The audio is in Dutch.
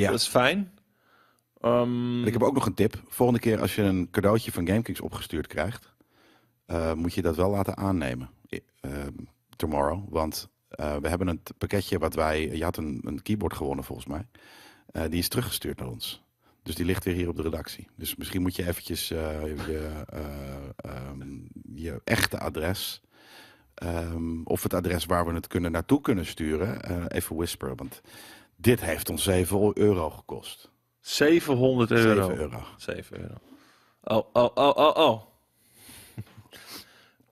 Ja. Dat is fijn. Ehm, ik heb ook nog een tip. Volgende keer als je een cadeautje van GameKings opgestuurd krijgt, eh, moet je dat wel laten aannemen. Ehm, tomorrow. Want eh, we hebben een pakketje wat wij. Je had een, een keyboard gewonnen volgens mij. Eh, die is teruggestuurd naar ons. Dus die ligt weer hier op de redactie. Dus misschien moet je eventjes je, ehm, je echte adres. of het adres waar we het kunnen naartoe kunnen sturen. even whisperen. Want dit heeft ons 7 euro gekost. 700 euro. 7 euro. 7 euro. Oh, oh, oh, oh, oh.